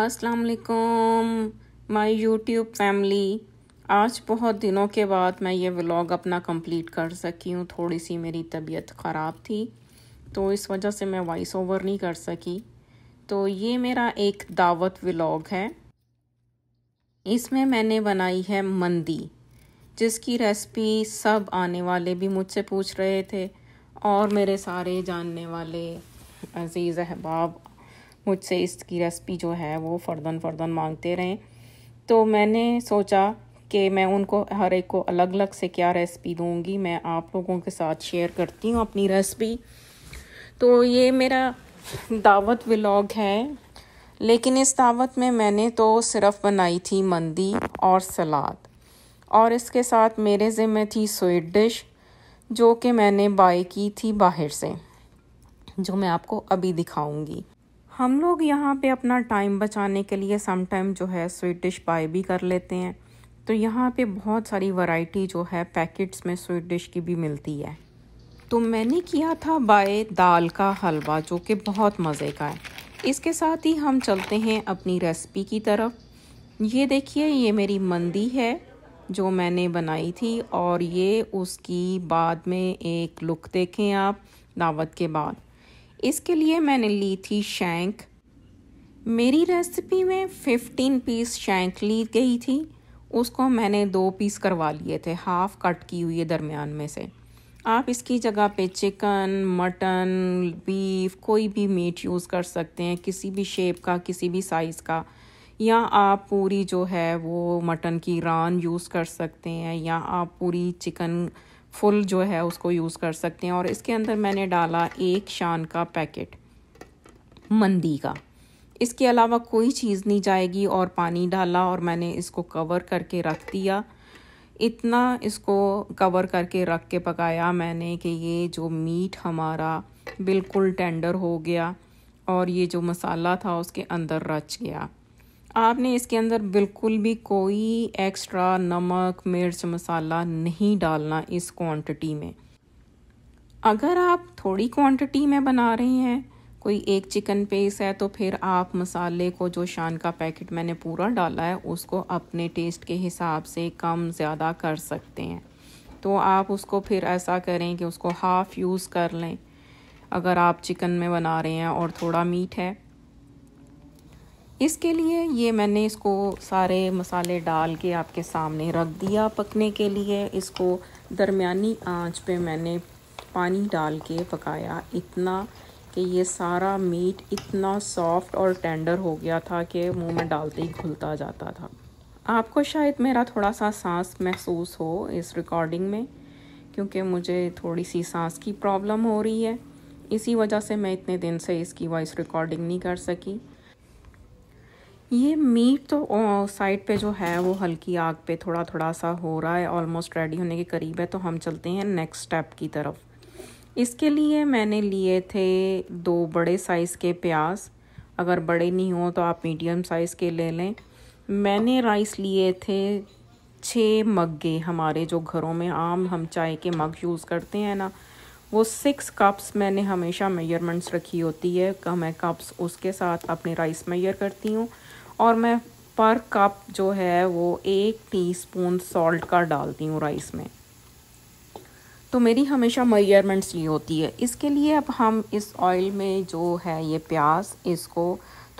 असलकुम माई YouTube YouTube family आज बहुत दिनों के बाद मैं ये व्लॉग अपना कंप्लीट कर सकी हूँ थोड़ी सी मेरी तबीयत ख़राब थी तो इस वजह से मैं वॉइस ओवर नहीं कर सकी तो ये मेरा एक दावत व्लॉग है इसमें मैंने बनाई है मंदी जिसकी रेसिपी सब आने वाले भी मुझसे पूछ रहे थे और मेरे सारे जानने वाले अज़ीज़ अहबाब मुझसे इसकी रेसिपी जो है वो फ़र्दन फ़र्दन मांगते रहें तो मैंने सोचा कि मैं उनको हर एक को अलग अलग से क्या रेसिपी दूंगी मैं आप लोगों के साथ शेयर करती हूँ अपनी रेसिपी तो ये मेरा दावत व्लॉग है लेकिन इस दावत में मैंने तो सिर्फ बनाई थी मंदी और सलाद और इसके साथ मेरे ज़िम्मे थी स्वीट डिश जो कि मैंने बाय की थी बाहर से जो मैं आपको अभी दिखाऊंगी हम लोग यहाँ पे अपना टाइम बचाने के लिए समटाइम जो है स्वीट डिश बाय भी कर लेते हैं तो यहाँ पे बहुत सारी वैरायटी जो है पैकेट्स में स्वीट डिश की भी मिलती है तो मैंने किया था बाय दाल का हलवा जो कि बहुत मज़े का है इसके साथ ही हम चलते हैं अपनी रेसिपी की तरफ ये देखिए ये मेरी मंदी है जो मैंने बनाई थी और ये उसकी बाद में एक लुक देखें आप दावत के बाद इसके लिए मैंने ली थी शैंक मेरी रेसिपी में 15 पीस शैंक ली गई थी उसको मैंने दो पीस करवा लिए थे हाफ़ कट की हुई है दरमियान में से आप इसकी जगह पे चिकन मटन बीफ कोई भी मीट यूज़ कर सकते हैं किसी भी शेप का किसी भी साइज़ का या आप पूरी जो है वो मटन की रान यूज़ कर सकते हैं या आप पूरी चिकन फुल जो है उसको यूज़ कर सकते हैं और इसके अंदर मैंने डाला एक शान का पैकेट मंदी का इसके अलावा कोई चीज़ नहीं जाएगी और पानी डाला और मैंने इसको कवर करके रख दिया इतना इसको कवर करके रख के पकाया मैंने कि ये जो मीट हमारा बिल्कुल टेंडर हो गया और ये जो मसाला था उसके अंदर रच गया आपने इसके अंदर बिल्कुल भी कोई एक्स्ट्रा नमक मिर्च मसाला नहीं डालना इस क्वांटिटी में अगर आप थोड़ी क्वांटिटी में बना रहे हैं कोई एक चिकन पेस है तो फिर आप मसाले को जो शान का पैकेट मैंने पूरा डाला है उसको अपने टेस्ट के हिसाब से कम ज़्यादा कर सकते हैं तो आप उसको फिर ऐसा करें कि उसको हाफ़ यूज़ कर लें अगर आप चिकन में बना रहे हैं और थोड़ा मीट है इसके लिए ये मैंने इसको सारे मसाले डाल के आपके सामने रख दिया पकने के लिए इसको दरमियानी आंच पे मैंने पानी डाल के पकाया इतना कि ये सारा मीट इतना सॉफ्ट और टेंडर हो गया था कि मुंह में डालते ही घुलता जाता था आपको शायद मेरा थोड़ा सा सांस महसूस हो इस रिकॉर्डिंग में क्योंकि मुझे थोड़ी सी सांस की प्रॉब्लम हो रही है इसी वजह से मैं इतने दिन से इसकी वॉइस रिकॉर्डिंग नहीं कर सकी ये मीट तो साइड पे जो है वो हल्की आग पे थोड़ा थोड़ा सा हो रहा है ऑलमोस्ट रेडी होने के करीब है तो हम चलते हैं नेक्स्ट स्टेप की तरफ इसके लिए मैंने लिए थे दो बड़े साइज़ के प्याज अगर बड़े नहीं हो तो आप मीडियम साइज़ के ले लें मैंने राइस लिए थे छः मग्गे हमारे जो घरों में आम हम चाय के मग यूज़ करते हैं ना वो सिक्स कप्स मैंने हमेशा मेजरमेंट्स रखी होती है मैं कप्स उसके साथ अपने राइस मेजर करती हूँ और मैं पर कप जो है वो एक टीस्पून सॉल्ट का डालती हूँ राइस में तो मेरी हमेशा मेजरमेंट्स ली होती है इसके लिए अब हम इस ऑयल में जो है ये प्याज इसको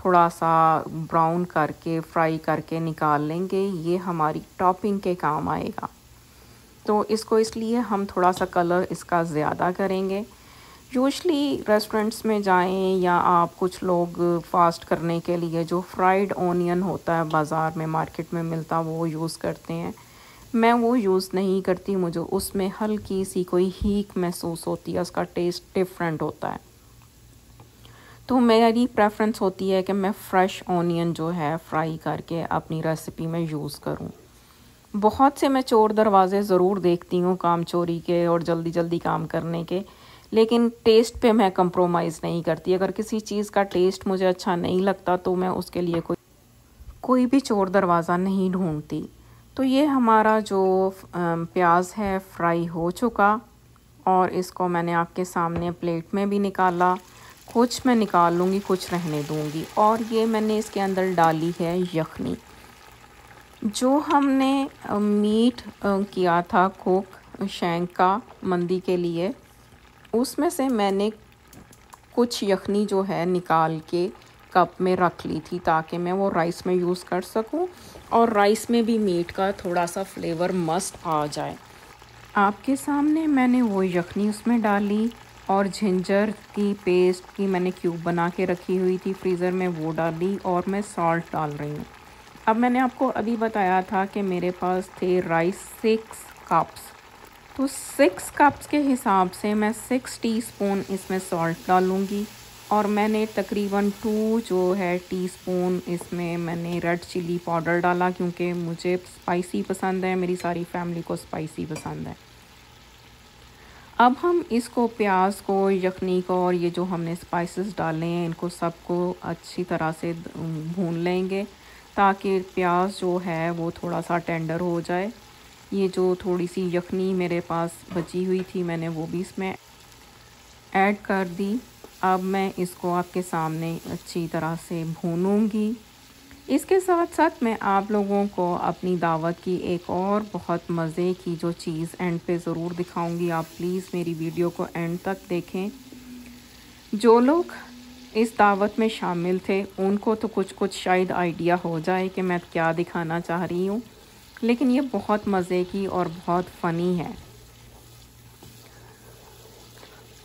थोड़ा सा ब्राउन करके फ्राई करके निकाल लेंगे ये हमारी टॉपिंग के काम आएगा तो इसको इसलिए हम थोड़ा सा कलर इसका ज़्यादा करेंगे यूजली रेस्टोरेंट्स में जाएं या आप कुछ लोग फास्ट करने के लिए जो फ्राइड ऑनियन होता है बाज़ार में मार्केट में मिलता वो यूज़ करते हैं मैं वो यूज़ नहीं करती मुझे उसमें हल्की सी कोई हीक महसूस होती है उसका टेस्ट डिफरेंट होता है तो मेरी प्रेफरेंस होती है कि मैं फ़्रेश ऑनियन जो है फ्राई करके अपनी रेसिपी में यूज़ करूँ बहुत से मैं चोर दरवाज़े ज़रूर देखती हूँ काम चोरी के और जल्दी जल्दी काम करने के लेकिन टेस्ट पे मैं कंप्रोमाइज़ नहीं करती अगर किसी चीज़ का टेस्ट मुझे अच्छा नहीं लगता तो मैं उसके लिए कोई कोई भी चोर दरवाज़ा नहीं ढूंढती तो ये हमारा जो प्याज है फ्राई हो चुका और इसको मैंने आपके सामने प्लेट में भी निकाला कुछ मैं निकाल लूँगी कुछ रहने दूँगी और ये मैंने इसके अंदर डाली है यखनी जो हमने मीट किया था कुक शेंक का मंदी के लिए उसमें से मैंने कुछ यखनी जो है निकाल के कप में रख ली थी ताकि मैं वो राइस में यूज़ कर सकूं और राइस में भी मीट का थोड़ा सा फ्लेवर मस्त आ जाए आपके सामने मैंने वो यखनी उसमें डाली और झिंजर की पेस्ट की मैंने क्यूब बना के रखी हुई थी फ्रीज़र में वो डाली और मैं सॉल्ट डाल रही हूँ अब मैंने आपको अभी बताया था कि मेरे पास थे राइस सिक्स कप्स तो सिक्स कप्स के हिसाब से मैं सिक्स टीस्पून इसमें सॉल्ट डालूँगी और मैंने तकरीबन टू जो है टीस्पून इसमें मैंने रेड चिली पाउडर डाला क्योंकि मुझे स्पाइसी पसंद है मेरी सारी फैमिली को स्पाइसी पसंद है अब हम इसको प्याज को यखनी को और ये जो हमने स्पाइसेस डाले हैं इनको सबको अच्छी तरह से भून लेंगे ताकि प्याज जो है वो थोड़ा सा टेंडर हो जाए ये जो थोड़ी सी यखनी मेरे पास बची हुई थी मैंने वो भी इसमें ऐड कर दी अब मैं इसको आपके सामने अच्छी तरह से भूनूंगी इसके साथ साथ मैं आप लोगों को अपनी दावत की एक और बहुत मज़े की जो चीज़ एंड पे ज़रूर दिखाऊंगी आप प्लीज़ मेरी वीडियो को एंड तक देखें जो लोग इस दावत में शामिल थे उनको तो कुछ कुछ शायद आइडिया हो जाए कि मैं क्या दिखाना चाह रही हूँ लेकिन ये बहुत मज़े की और बहुत फ़नी है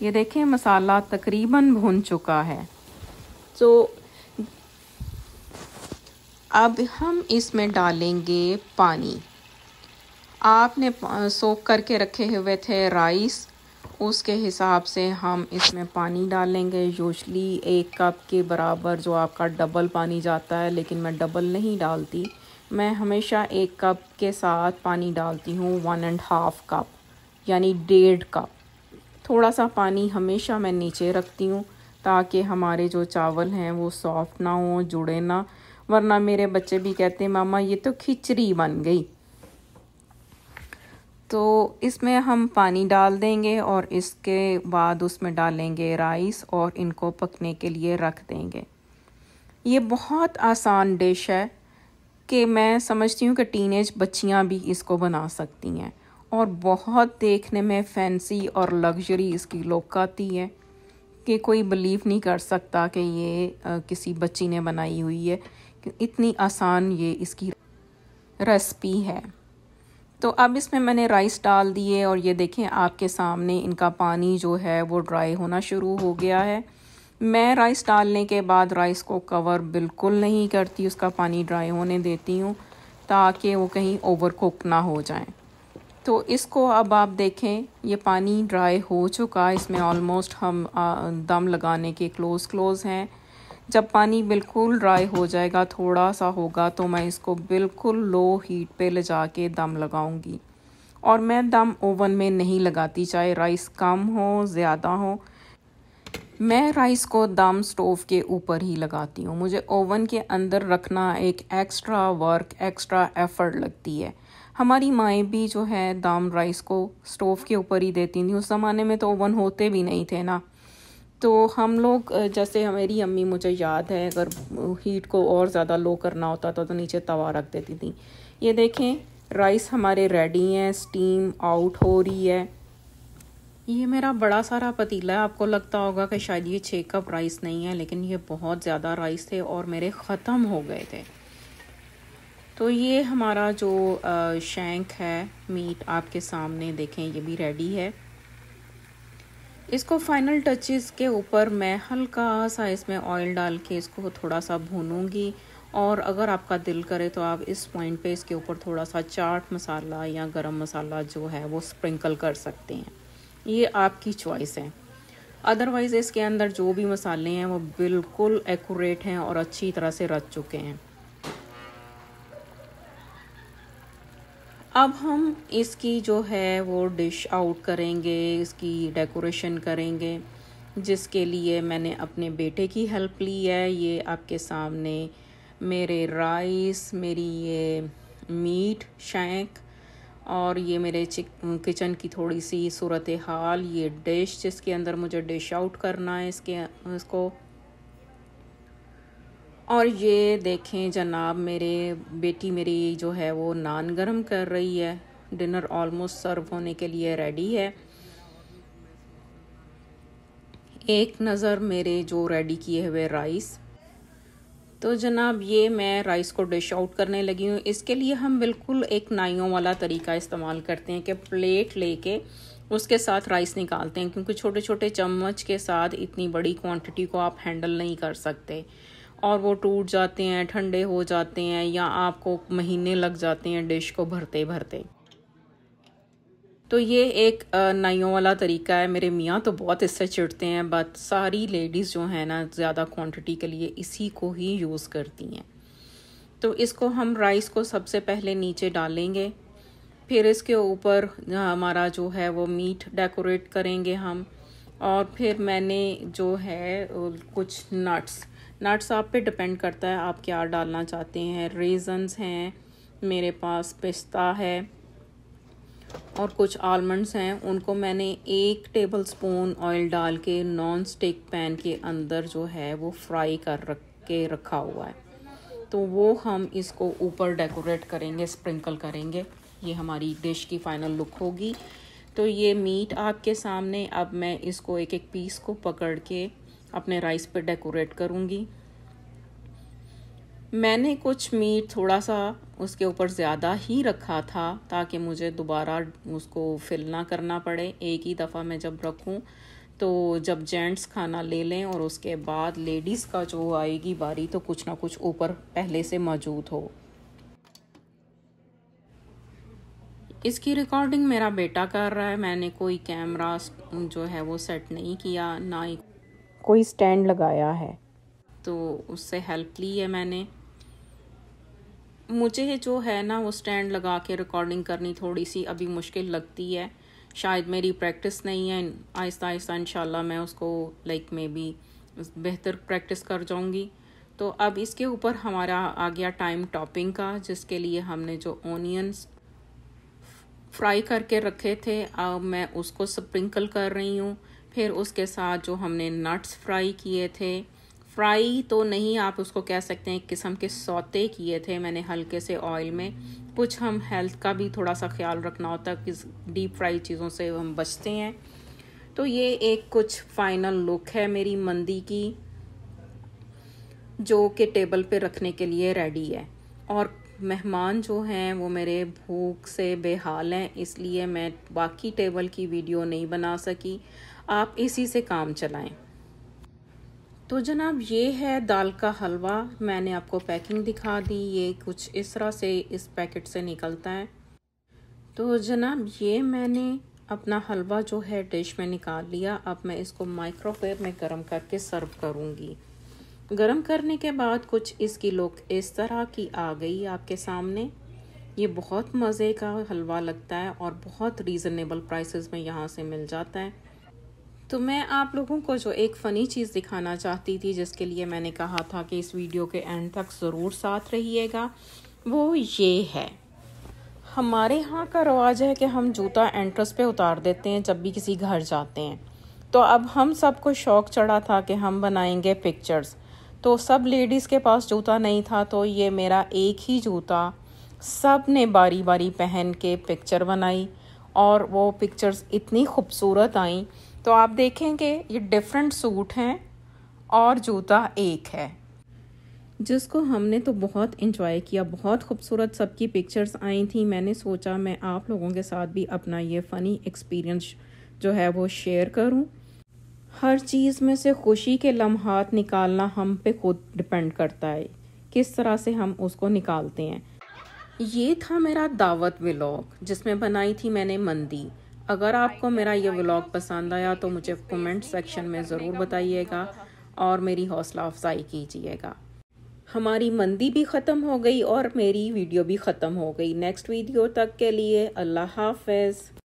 ये देखें मसाला तकरीबन भुन चुका है तो अब हम इसमें डालेंगे पानी आपने सोख करके रखे हुए थे राइस उसके हिसाब से हम इसमें पानी डालेंगे यूजली एक कप के बराबर जो आपका डबल पानी जाता है लेकिन मैं डबल नहीं डालती मैं हमेशा एक कप के साथ पानी डालती हूँ वन एंड हाफ़ कप यानी डेढ़ कप थोड़ा सा पानी हमेशा मैं नीचे रखती हूँ ताकि हमारे जो चावल हैं वो सॉफ्ट ना हो जुड़े ना वरना मेरे बच्चे भी कहते हैं मामा ये तो खिचड़ी बन गई तो इसमें हम पानी डाल देंगे और इसके बाद उसमें डालेंगे राइस और इनको पकने के लिए रख देंगे ये बहुत आसान डिश है कि मैं समझती हूँ कि टीनेज बच्चियाँ भी इसको बना सकती हैं और बहुत देखने में फैंसी और लग्जरी इसकी लुक आती है कि कोई बिलीव नहीं कर सकता कि ये आ, किसी बच्ची ने बनाई हुई है इतनी आसान ये इसकी रेसिपी है तो अब इसमें मैंने राइस डाल दिए और ये देखें आपके सामने इनका पानी जो है वो ड्राई होना शुरू हो गया है मैं राइस डालने के बाद राइस को कवर बिल्कुल नहीं करती उसका पानी ड्राई होने देती हूँ ताकि वो कहीं ओवर कुक ना हो जाए तो इसको अब आप देखें ये पानी ड्राई हो चुका इसमें ऑलमोस्ट हम दम लगाने के क्लोज़ क्लोज़ हैं जब पानी बिल्कुल ड्राई हो जाएगा थोड़ा सा होगा तो मैं इसको बिल्कुल लो हीट पे ले जा के दम लगाऊंगी और मैं दम ओवन में नहीं लगाती चाहे राइस कम हो ज़्यादा हो मैं राइस को दम स्टोव के ऊपर ही लगाती हूँ मुझे ओवन के अंदर रखना एक एक्स्ट्रा वर्क एक्स्ट्रा एफर्ट लगती है हमारी माएँ भी जो है दाम राइस को स्टोव के ऊपर ही देती थी उस ज़माने में तो ओवन होते भी नहीं थे ना तो हम लोग जैसे हमारी अम्मी मुझे याद है अगर हीट को और ज़्यादा लो करना होता था तो, तो नीचे तवा रख देती थी ये देखें राइस हमारे रेडी हैं स्टीम आउट हो रही है ये मेरा बड़ा सारा पतीला है आपको लगता होगा कि शायद ये छः कप राइस नहीं है लेकिन ये बहुत ज़्यादा राइस थे और मेरे ख़त्म हो गए थे तो ये हमारा जो शेंक है मीट आपके सामने देखें ये भी रेडी है इसको फाइनल टचेस के ऊपर मैं हल्का सा इसमें ऑयल डाल के इसको थोड़ा सा भूनूंगी और अगर आपका दिल करे तो आप इस पॉइंट पे इसके ऊपर थोड़ा सा चाट मसाला या गरम मसाला जो है वो स्प्रिंकल कर सकते हैं ये आपकी चॉइस है अदरवाइज़ इसके अंदर जो भी मसाले हैं वो बिल्कुल एक्यूरेट हैं और अच्छी तरह से रच चुके हैं अब हम इसकी जो है वो डिश आउट करेंगे इसकी डेकोरेशन करेंगे जिसके लिए मैंने अपने बेटे की हेल्प ली है ये आपके सामने मेरे राइस मेरी ये मीट शैंक और ये मेरे किचन की थोड़ी सी सूरत हाल ये डिश जिसके अंदर मुझे डिश आउट करना है इसके इसको और ये देखें जनाब मेरे बेटी मेरी जो है वो नान गरम कर रही है डिनर ऑलमोस्ट सर्व होने के लिए रेडी है एक नज़र मेरे जो रेडी किए हुए राइस तो जनाब ये मैं राइस को डिश आउट करने लगी हूँ इसके लिए हम बिल्कुल एक नाइयों वाला तरीका इस्तेमाल करते हैं कि प्लेट लेके उसके साथ राइस निकालते हैं क्योंकि छोटे छोटे चम्मच के साथ इतनी बड़ी क्वांटिटी को आप हैंडल नहीं कर सकते और वो टूट जाते हैं ठंडे हो जाते हैं या आपको महीने लग जाते हैं डिश को भरते भरते तो ये एक नाइयों वाला तरीका है मेरे मियाँ तो बहुत इससे चिढ़ते हैं बट सारी लेडीज़ जो हैं ना ज़्यादा क्वांटिटी के लिए इसी को ही यूज़ करती हैं तो इसको हम राइस को सबसे पहले नीचे डालेंगे फिर इसके ऊपर हमारा जो है वो मीट डेकोरेट करेंगे हम और फिर मैंने जो है कुछ नट्स नट्स आप पे डिपेंड करता है आप क्या डालना चाहते हैं रेजन्स हैं मेरे पास पिस्ता है और कुछ आलमंड्स हैं उनको मैंने एक टेबल स्पून ऑयल डाल के नॉन स्टिक पैन के अंदर जो है वो फ्राई कर रख के रखा हुआ है तो वो हम इसको ऊपर डेकोरेट करेंगे स्प्रिंकल करेंगे ये हमारी डिश की फाइनल लुक होगी तो ये मीट आपके सामने अब मैं इसको एक एक पीस को पकड़ के अपने राइस पर डेकोरेट करूँगी मैंने कुछ मीट थोड़ा सा उसके ऊपर ज़्यादा ही रखा था ताकि मुझे दोबारा उसको फिल ना करना पड़े एक ही दफ़ा मैं जब रखूँ तो जब जेंट्स खाना ले लें और उसके बाद लेडीज़ का जो आएगी बारी तो कुछ ना कुछ ऊपर पहले से मौजूद हो इसकी रिकॉर्डिंग मेरा बेटा कर रहा है मैंने कोई कैमरा जो है वो सेट नहीं किया ना ही कोई स्टैंड लगाया है तो उससे हेल्प ली है मैंने मुझे जो है ना वो स्टैंड लगा के रिकॉर्डिंग करनी थोड़ी सी अभी मुश्किल लगती है शायद मेरी प्रैक्टिस नहीं है आहिस्ता आहिस्ता इन मैं उसको लाइक मे बी बेहतर प्रैक्टिस कर जाऊँगी तो अब इसके ऊपर हमारा आ गया टाइम टॉपिंग का जिसके लिए हमने जो ओनियंस फ्राई करके रखे थे अब मैं उसको स्प्रिंकल कर रही हूँ फिर उसके साथ जो हमने नट्स फ्राई किए थे फ्राई तो नहीं आप उसको कह सकते हैं किस्म के सौते किए थे मैंने हल्के से ऑयल में कुछ हम हेल्थ का भी थोड़ा सा ख्याल रखना होता है डीप फ्राई चीज़ों से हम बचते हैं तो ये एक कुछ फाइनल लुक है मेरी मंदी की जो कि टेबल पे रखने के लिए रेडी है और मेहमान जो हैं वो मेरे भूख से बेहाल हैं इसलिए मैं बाकी टेबल की वीडियो नहीं बना सकी आप इसी से काम चलाएं तो जनाब ये है दाल का हलवा मैंने आपको पैकिंग दिखा दी ये कुछ इस तरह से इस पैकेट से निकलता है तो जनाब ये मैंने अपना हलवा जो है डिश में निकाल लिया अब मैं इसको माइक्रोवेव में गर्म करके सर्व करूँगी गर्म करने के बाद कुछ इसकी लुक इस तरह की आ गई आपके सामने ये बहुत मज़े का हलवा लगता है और बहुत रीज़नेबल प्राइसेस में यहाँ से मिल जाता है तो मैं आप लोगों को जो एक फ़नी चीज़ दिखाना चाहती थी जिसके लिए मैंने कहा था कि इस वीडियो के एंड तक ज़रूर साथ रहिएगा वो ये है हमारे यहाँ का रवाज है कि हम जूता एंट्रेस पे उतार देते हैं जब भी किसी घर जाते हैं तो अब हम सबको शौक़ चढ़ा था कि हम बनाएंगे पिक्चर्स तो सब लेडीज़ के पास जूता नहीं था तो ये मेरा एक ही जूता सब ने बारी बारी पहन के पिक्चर बनाई और वो पिक्चर्स इतनी खूबसूरत आईं तो आप देखेंगे ये डिफरेंट सूट हैं और जूता एक है जिसको हमने तो बहुत इंजॉय किया बहुत खूबसूरत सबकी पिक्चर्स आई थी मैंने सोचा मैं आप लोगों के साथ भी अपना ये फ़नी एक्सपीरियंस जो है वो शेयर करूं हर चीज़ में से खुशी के लम्हात निकालना हम पे खुद डिपेंड करता है किस तरह से हम उसको निकालते हैं ये था मेरा दावत व्लॉग जिसमें बनाई थी मैंने मंदी अगर आपको मेरा ये व्लॉग पसंद आया तो मुझे कमेंट सेक्शन में ज़रूर बताइएगा और मेरी हौसला अफजाई कीजिएगा हमारी मंदी भी ख़त्म हो गई और मेरी वीडियो भी ख़त्म हो गई नेक्स्ट वीडियो तक के लिए अल्लाह हाफ